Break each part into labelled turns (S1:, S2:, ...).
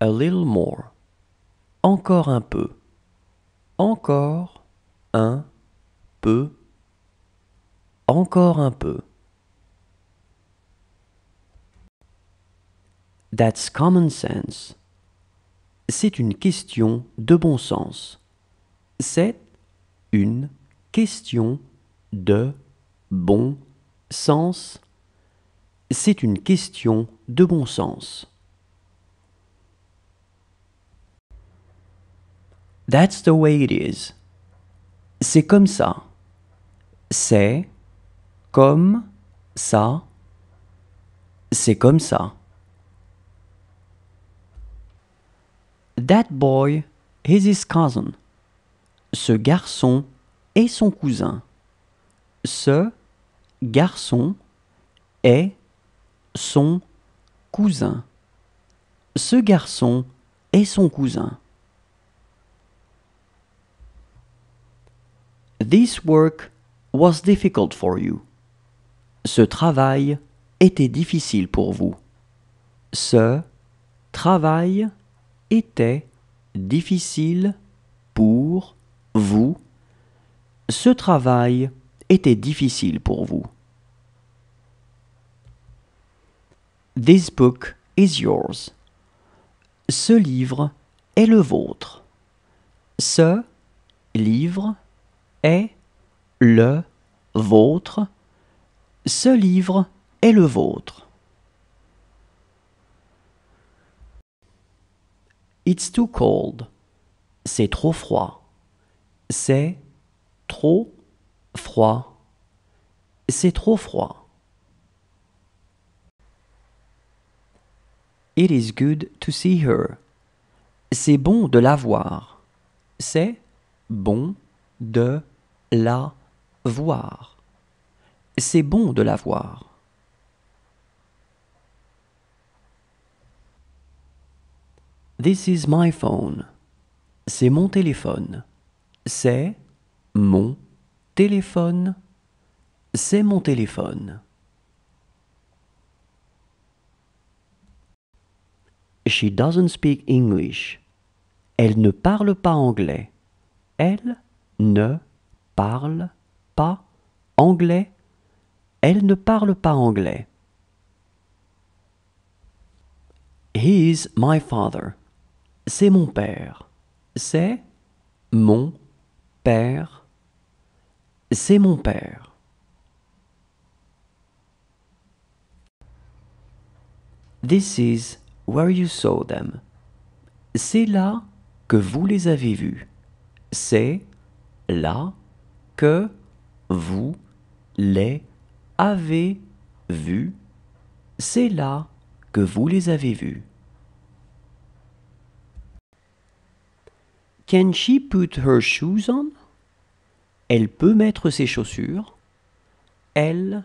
S1: A little more. Encore un peu. Encore un peu. Encore un peu. That's common sense. C'est une question de bon sens. C'est une question de bon sens. C'est une question de bon sens. That's the way it is. C'est comme ça. C'est comme ça. C'est comme ça. That boy is his cousin. Ce garçon est son cousin. Ce garçon est son cousin. Ce garçon est son cousin. This work was difficult for you. Ce travail était difficile pour vous. Ce travail était difficile pour vous. Ce travail était difficile pour vous. This book is yours. Ce livre est le vôtre. Ce livre est le vôtre, ce livre est le vôtre. It's too cold. C'est trop froid. C'est trop froid. C'est trop froid. It is good to see her. C'est bon de la voir. C'est bon de la voir. C'est bon de la voir. This is my phone. C'est mon téléphone. C'est mon téléphone. C'est mon téléphone. She doesn't speak English. Elle ne parle pas anglais. Elle ne parle pas anglais, elle ne parle pas anglais. He is my father. C'est mon père. C'est mon père. C'est mon père. This is where you saw them. C'est là que vous les avez vus. C'est là que vous les avez vus, c'est là que vous les avez vus. Can she put her shoes on? Elle peut mettre ses chaussures. Elle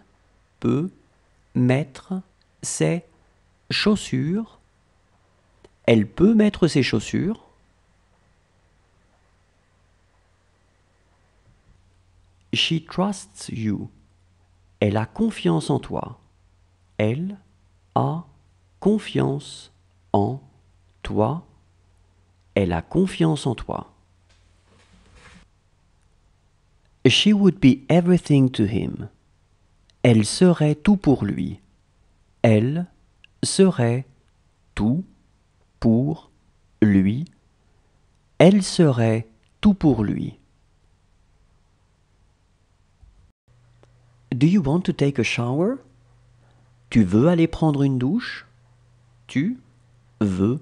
S1: peut mettre ses chaussures. Elle peut mettre ses chaussures. She trusts you. Elle a confiance en toi. Elle a confiance en toi. Elle a confiance en toi. She would be everything to him. Elle serait tout pour lui. Elle serait tout pour lui. Elle serait tout pour lui. Do you want to take a shower? Tu veux aller prendre une douche? Tu veux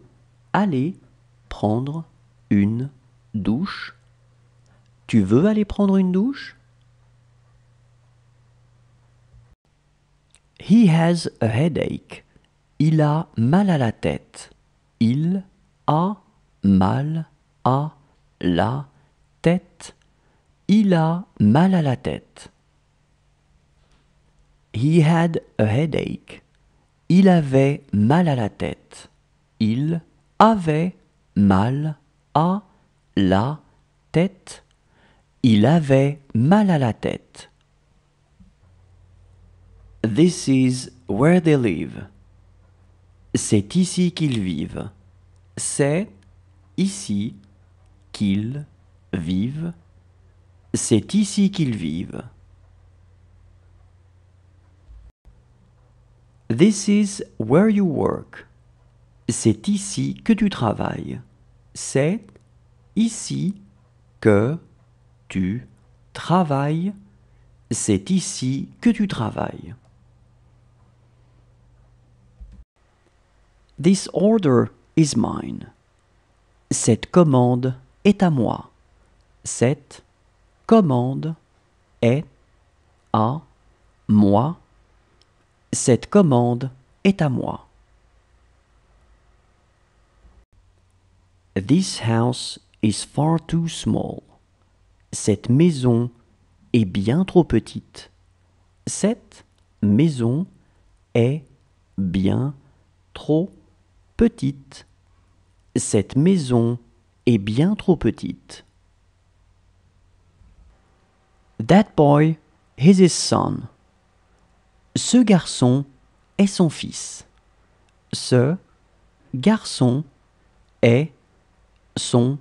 S1: aller prendre une douche? Tu veux aller prendre une douche? He has a headache. Il a mal à la tête. Il a mal à la tête. Il a mal à la tête. He had a headache. Il avait mal à la tête. Il avait mal à la tête. Il avait mal à la tête. This is where they live. C'est ici qu'ils vivent. C'est ici qu'ils vivent. C'est ici qu'ils vivent. This is where you work. C'est ici que tu travailles. C'est ici que tu travailles. C'est ici que tu travailles. This order is mine. Cette commande est à moi. Cette commande est à moi. Cette commande est à moi. This house is far too small. Cette maison est bien trop petite. Cette maison est bien trop petite. Cette maison est bien trop petite. That boy is his son. Ce garçon est son fils. Ce garçon est son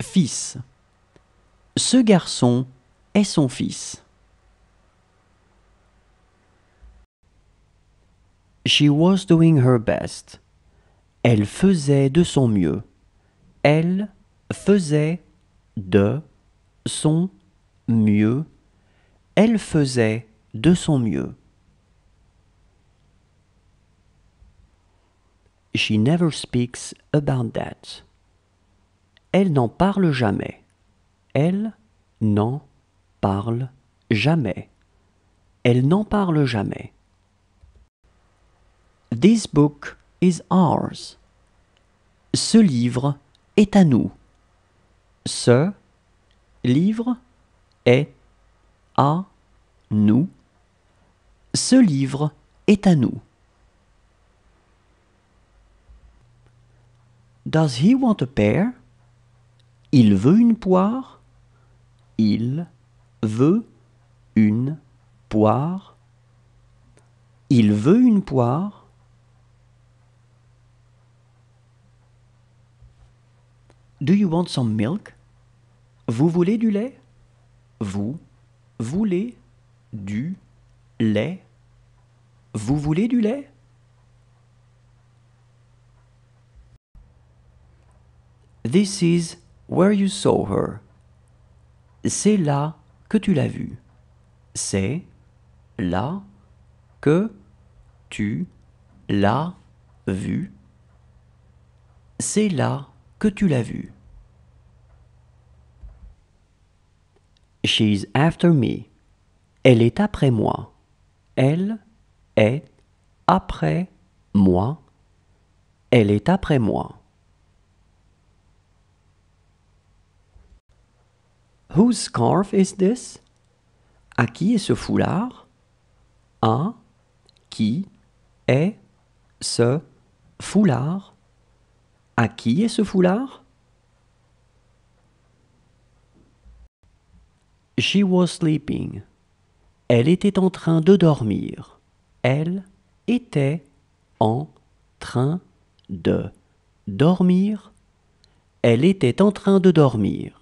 S1: fils. Ce garçon est son fils. She was doing her best. Elle faisait de son mieux. Elle faisait de son mieux. Elle faisait de son mieux. She never speaks about that. Elle n'en parle jamais. Elle n'en parle jamais. Elle n'en parle jamais. This book is ours. Ce livre est à nous. Ce livre est à nous. Ce livre est à nous. Does he want a pear? Il veut une poire. Il veut une poire. Il veut une poire. Do you want some milk? Vous voulez du lait? Vous voulez du lait? Vous voulez du lait? This is where you saw her. C'est là que tu l'as vue. C'est là que tu l'as vue. C'est là que tu l'as She's after me. Elle est après moi. Elle est après moi. Elle est après moi. Whose scarf is this? À qui est ce foulard? À qui est ce foulard? À qui est ce foulard? She was sleeping. Elle était en train de dormir. Elle était en train de dormir. Elle était en train de dormir.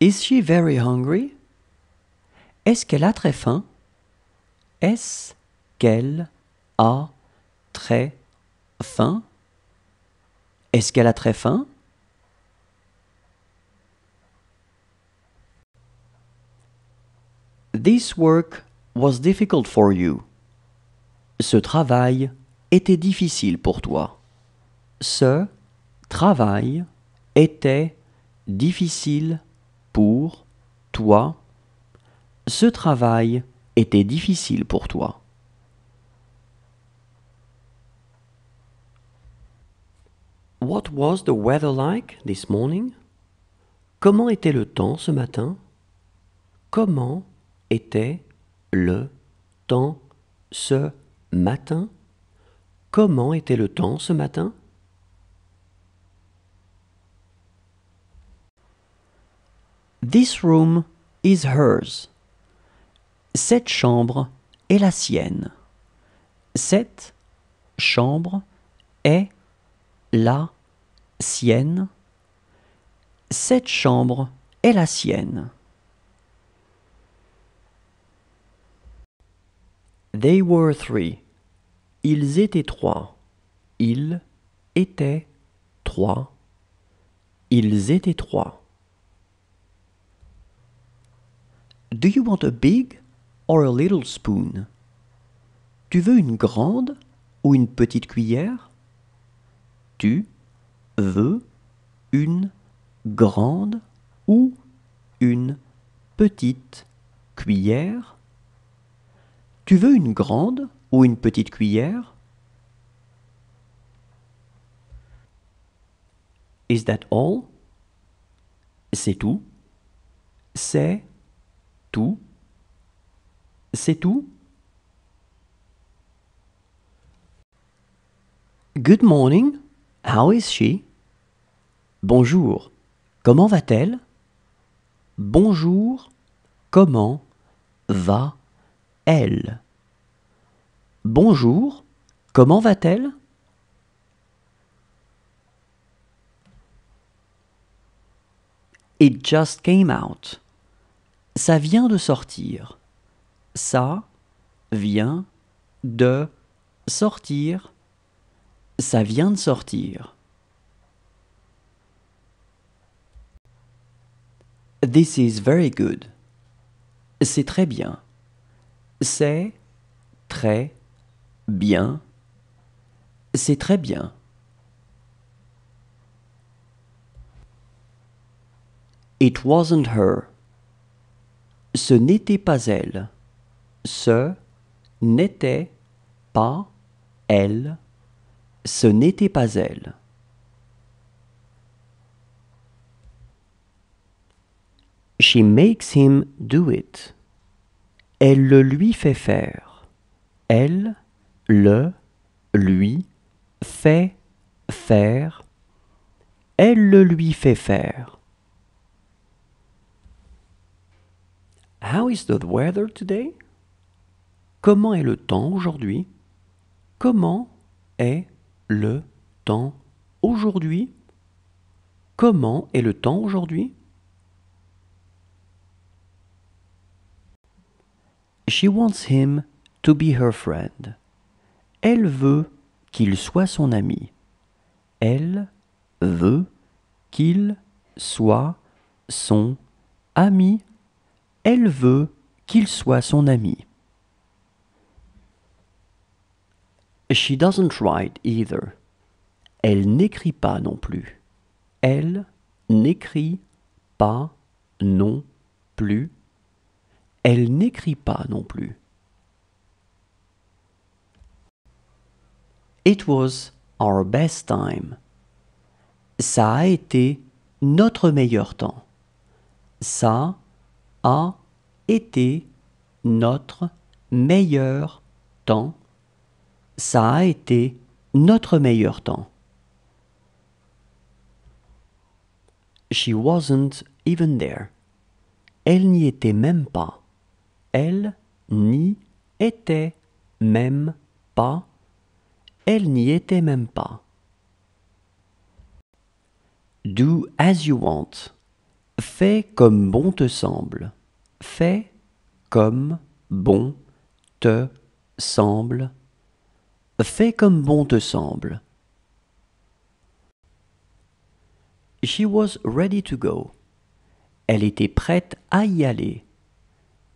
S1: Is she very hungry? Est-ce qu'elle a très faim? Est-ce qu'elle a très faim? Est-ce qu'elle a très faim? This work was difficult for you. Ce travail était difficile pour toi. Ce travail était difficile pour toi pour toi. Ce travail était difficile pour toi. What was the weather like this morning? Comment était le temps ce matin? Comment était le temps ce matin? Comment était le temps ce matin? This room is hers. Cette chambre est la sienne. Cette chambre est la sienne. Cette chambre est la sienne. They were three. Ils étaient trois. Ils étaient trois. Ils étaient trois. Do you want a big or a little spoon? Tu veux une grande ou une petite cuillère? Tu veux une grande ou une petite cuillère Tu veux une grande ou une petite cuillère Is that all C'est tout C'est tout C'est tout Good morning. How is she? Bonjour. Comment va-t-elle? Bonjour. Comment va elle? Bonjour. Comment va-t-elle? It just came out. Ça vient de sortir. Ça vient de sortir. Ça vient de sortir. This is very good. C'est très bien. C'est très bien. C'est très bien. It wasn't her. Ce n'était pas elle. Ce n'était pas elle. Ce n'était pas elle. She makes him do it. Elle le lui fait faire. Elle le lui fait faire. Elle le lui fait faire. How is the weather today? Comment est le temps aujourd'hui? Comment est le temps aujourd'hui? Comment est le temps aujourd'hui? She wants him to be her friend. Elle veut qu'il soit son ami. Elle veut qu'il soit son ami. Elle veut qu'il soit son ami. She doesn't write either. Elle n'écrit pas non plus. Elle n'écrit pas non plus. Elle n'écrit pas non plus. It was our best time. Ça a été notre meilleur temps. Ça a été notre meilleur temps. Ça a été notre meilleur temps. She wasn't even there. Elle n'y était même pas. Elle n'y était même pas. Elle n'y était même pas. Do as you want. Fais comme bon te semble. Fais comme bon te semble. Fais comme bon te semble. She was ready to go. Elle était prête à y aller.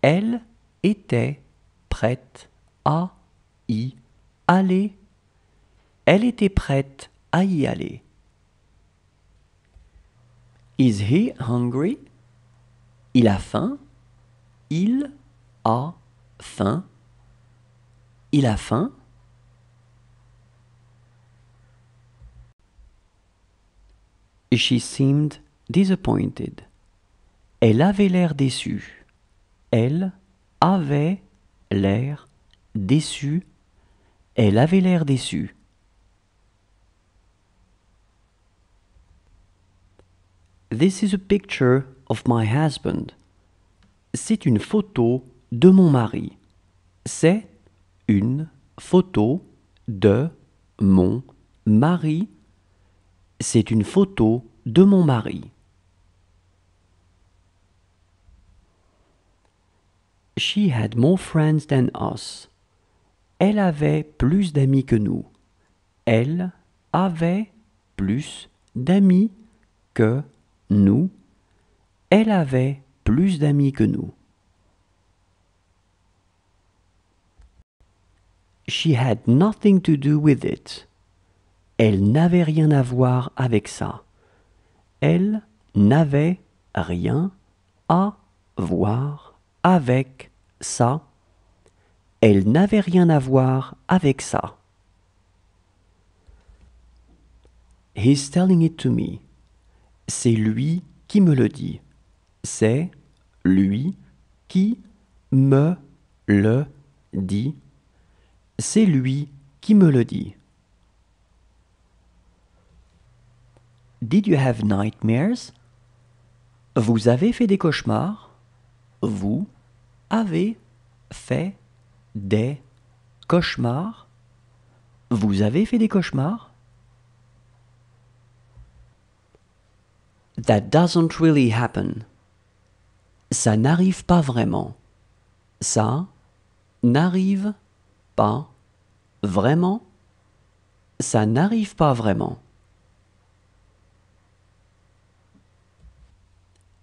S1: Elle était prête à y aller. Elle était prête à y aller. Is he hungry? Il a faim. Il a faim. Il a faim. She seemed disappointed. Elle avait l'air déçue. Elle avait l'air déçue. Elle avait l'air déçue. This is a picture of my husband. C'est une photo de mon mari. C'est une photo de mon mari. C'est une photo de mon mari. She had more friends than us. Elle avait plus d'amis que nous. Elle avait plus d'amis que nous nous, elle avait plus d'amis que nous. She had nothing to do with it. Elle n'avait rien à voir avec ça. Elle n'avait rien à voir avec ça. Elle n'avait rien à voir avec ça. He's telling it to me. C'est lui qui me le dit. C'est lui qui me le dit. C'est lui qui me le dit. Did you have nightmares? Vous avez fait des cauchemars? Vous avez fait des cauchemars? Vous avez fait des cauchemars? That doesn't really happen. Ça n'arrive pas vraiment. Ça n'arrive pas vraiment. Ça n'arrive pas vraiment.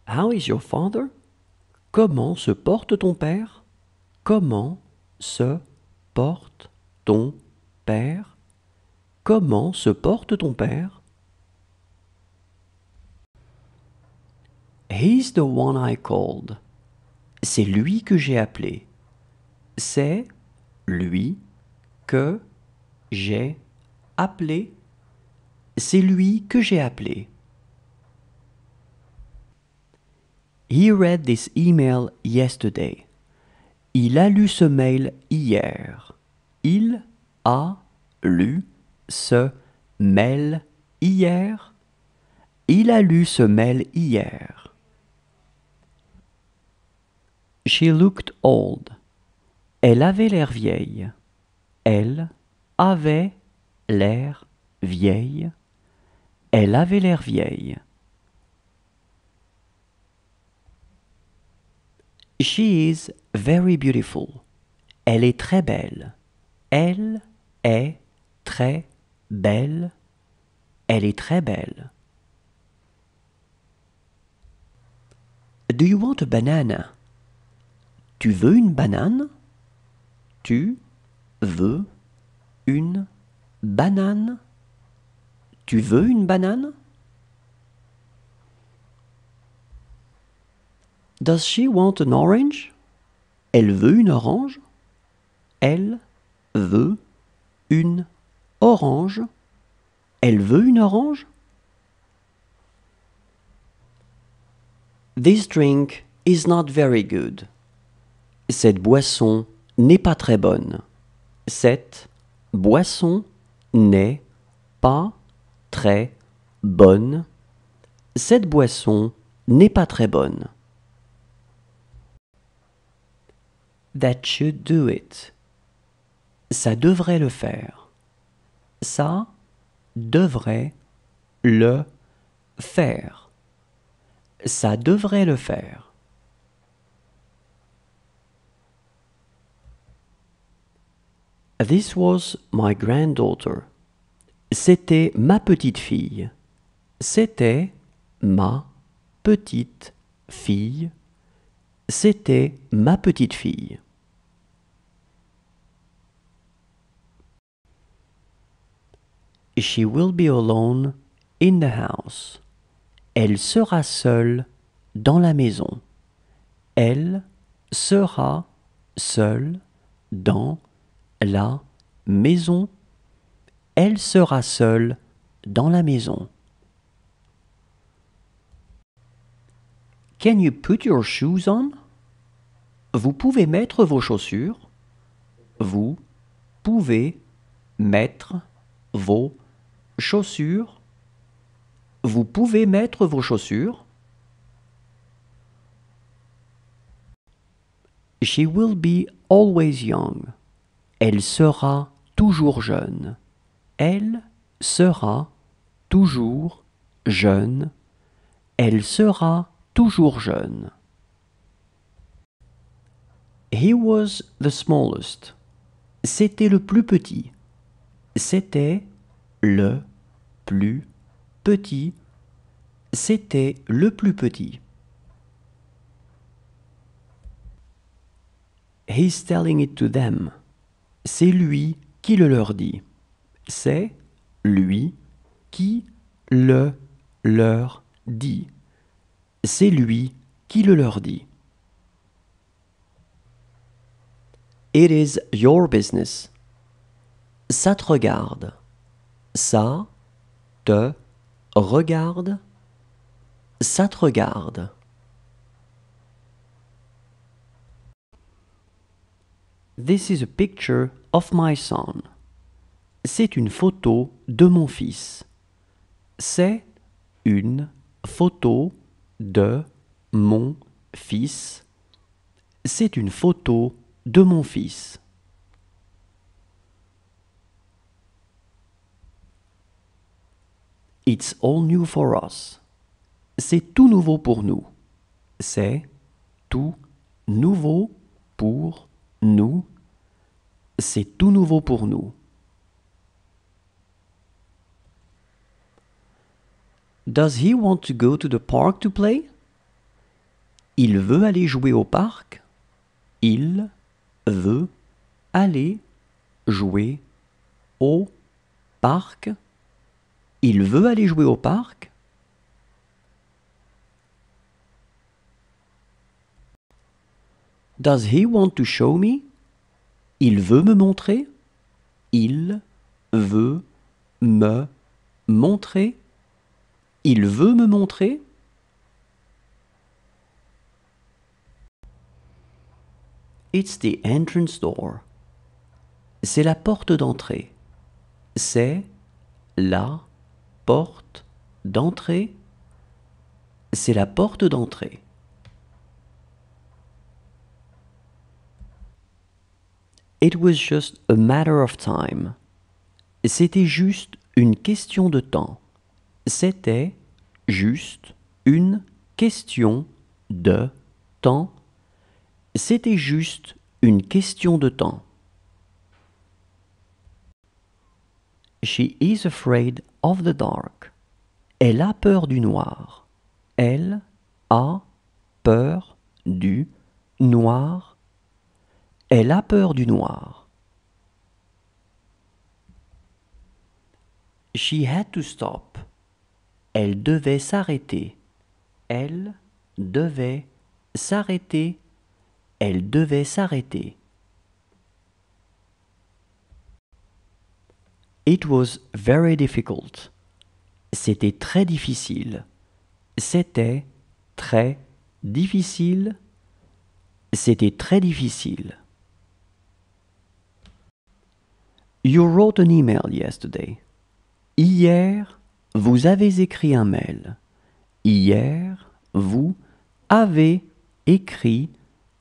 S1: How is your father? Comment se porte ton père? Comment se porte ton père? Comment se porte ton père? He's the one I called. C'est lui que j'ai appelé. C'est lui que j'ai appelé. C'est lui que j'ai appelé. He read this email yesterday. Il a lu ce mail hier. Il a lu ce mail hier. Il a lu ce mail hier. She looked old. Elle avait l'air vieille. Elle avait l'air vieille. Elle avait l'air vieille. She is very beautiful. Elle est très belle. Elle est très belle. Elle est très belle. Do you want a banana? Tu veux une banane Tu veux une banane Tu veux une banane Does she want an orange Elle veut une orange Elle veut une orange Elle veut une orange This drink is not very good. Cette boisson n'est pas très bonne. Cette boisson n'est pas très bonne. Cette boisson n'est pas très bonne. That should do it. Ça devrait le faire. Ça devrait le faire. Ça devrait le faire. This was my granddaughter. C'était ma petite fille. C'était ma petite fille. C'était ma petite fille. She will be alone in the house. Elle sera seule dans la maison. Elle sera seule dans la maison la maison. Elle sera seule dans la maison. Can you put your shoes on? Vous pouvez mettre vos chaussures. Vous pouvez mettre vos chaussures. Vous pouvez mettre vos chaussures. She will be always young. Elle sera toujours jeune. Elle sera toujours jeune. Elle sera toujours jeune. He was the smallest. C'était le plus petit. C'était le plus petit. C'était le plus petit. He's telling it to them c'est lui qui le leur dit. C'est lui qui le leur dit. C'est lui qui le leur dit. It is your business. Ça te regarde. Ça te regarde. Ça te regarde. This is a picture of my son. C'est une photo de mon fils. C'est une photo de mon fils. C'est une photo de mon fils. It's all new for us. C'est tout nouveau pour nous. C'est tout nouveau pour nous nous, c'est tout nouveau pour nous. Does he want to go to the park to play? Il veut aller jouer au parc. Il veut aller jouer au parc. Il veut aller jouer au parc. Does he want to show me? Il veut me montrer. Il veut me montrer. Il veut me montrer. It's the entrance door. C'est la porte d'entrée. C'est la porte d'entrée. C'est la porte d'entrée. It was just a matter of time. C'était juste une question de temps. C'était juste une question de temps. C'était juste une question de temps. She is afraid of the dark. Elle a peur du noir. Elle a peur du noir. Elle a peur du noir. She had to stop. Elle devait s'arrêter. Elle devait s'arrêter. Elle devait s'arrêter. It was very difficult. C'était très difficile. C'était très difficile. C'était très difficile. You wrote an email yesterday. Hier, vous avez écrit un mail. Hier, vous avez écrit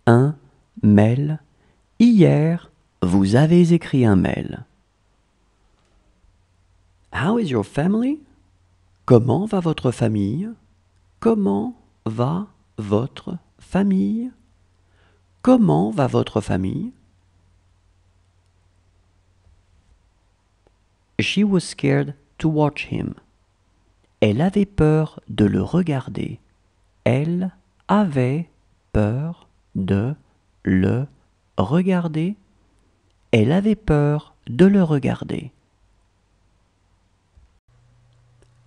S1: un mail. Hier, vous avez écrit un mail. How is your family? Comment va votre famille? Comment va votre famille? Comment va votre famille? She was scared to watch him. Elle avait peur de le regarder. Elle avait peur de le regarder. Elle avait peur de le regarder.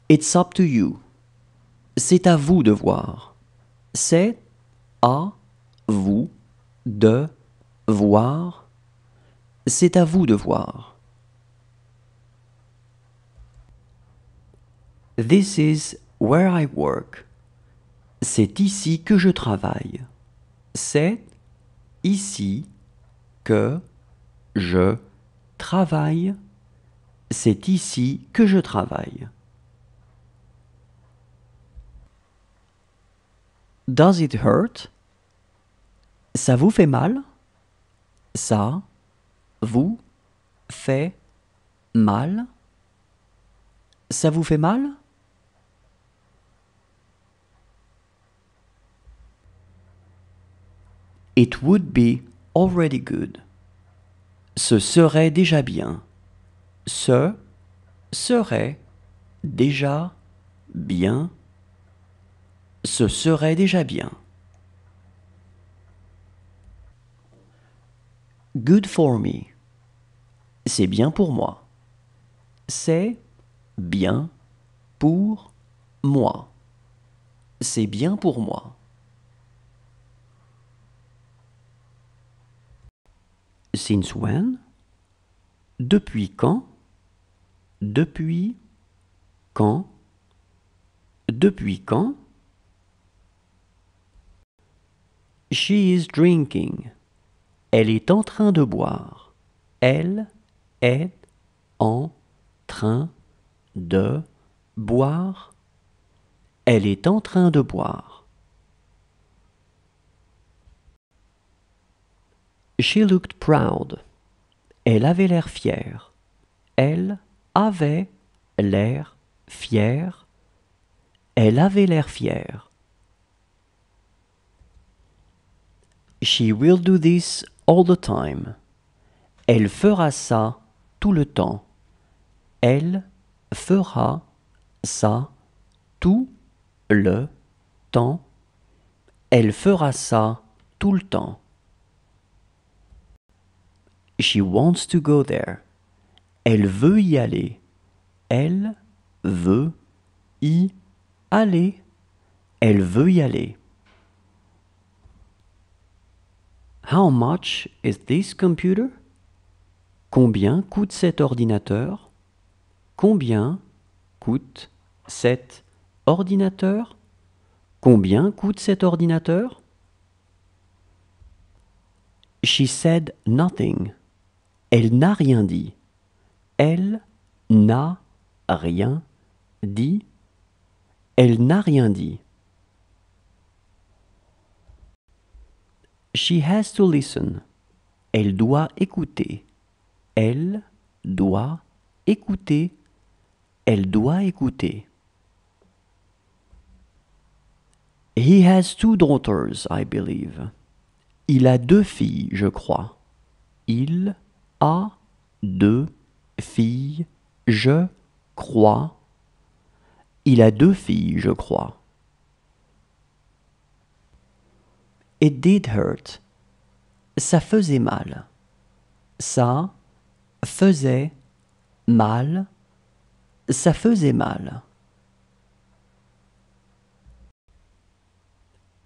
S1: It's up to you. C'est à vous de voir. C'est à vous de voir. C'est à vous de voir. This is where I work. C'est ici que je travaille. C'est ici que je travaille. C'est ici que je travaille. Does it hurt? Ça vous fait mal? Ça vous fait mal? Ça vous fait mal? It would be already good. Ce serait déjà bien. Ce serait déjà bien. Ce serait déjà bien. Good for me. C'est bien pour moi. C'est bien pour moi. C'est bien pour moi. Since when Depuis quand Depuis quand Depuis quand She is drinking. Elle est en train de boire. Elle est en train de boire. Elle est en train de boire. She looked proud. Elle avait l'air fière. Elle avait l'air fière. Elle avait l'air fière. She will do this all the time. Elle fera ça tout le temps. Elle fera ça tout le temps. Elle fera ça tout le temps. She wants to go there. Elle veut y aller. Elle veut y aller. Elle veut y aller. How much is this computer? Combien coûte cet ordinateur? Combien coûte cet ordinateur? Combien coûte cet ordinateur? She said nothing. Elle n'a rien dit. Elle n'a rien dit. Elle n'a rien dit. She has to listen. Elle doit écouter. Elle doit écouter. Elle doit écouter. He has two daughters, I believe. Il a deux filles, je crois. Il a deux filles, je crois. Il a deux filles, je crois. It did hurt. Ça faisait mal. Ça faisait mal. Ça faisait mal.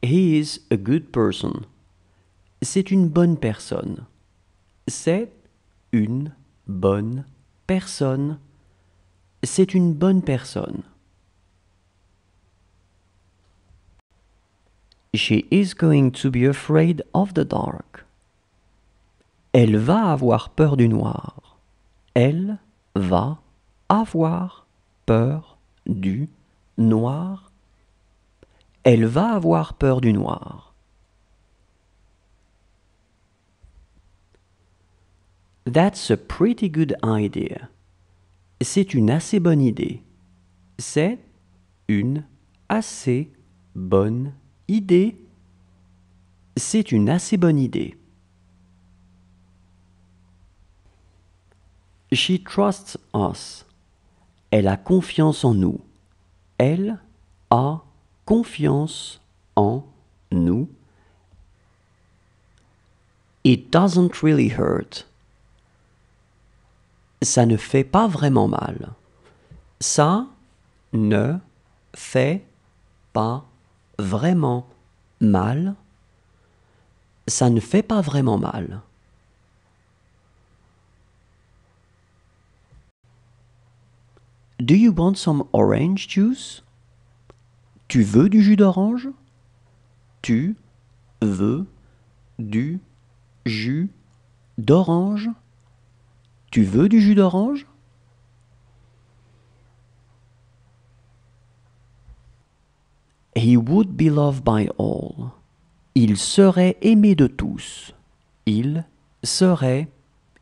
S1: He is a good person. C'est une bonne personne. C'est une bonne personne. C'est une bonne personne. She is going to be afraid of the dark. Elle va avoir peur du noir. Elle va avoir peur du noir. Elle va avoir peur du noir. That's a pretty good idea. C'est une assez bonne idée. C'est une assez bonne idée. C'est une assez bonne idée. She trusts us. Elle a confiance en nous. Elle a confiance en nous. It doesn't really hurt ça ne fait pas vraiment mal. Ça ne fait pas vraiment mal. Ça ne fait pas vraiment mal. Do you want some orange juice? Tu veux du jus d'orange? Tu veux du jus d'orange? Tu veux du jus d'orange He would be loved by all. Il serait aimé de tous. Il serait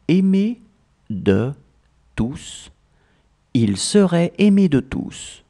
S1: aimé de tous. Il serait aimé de tous.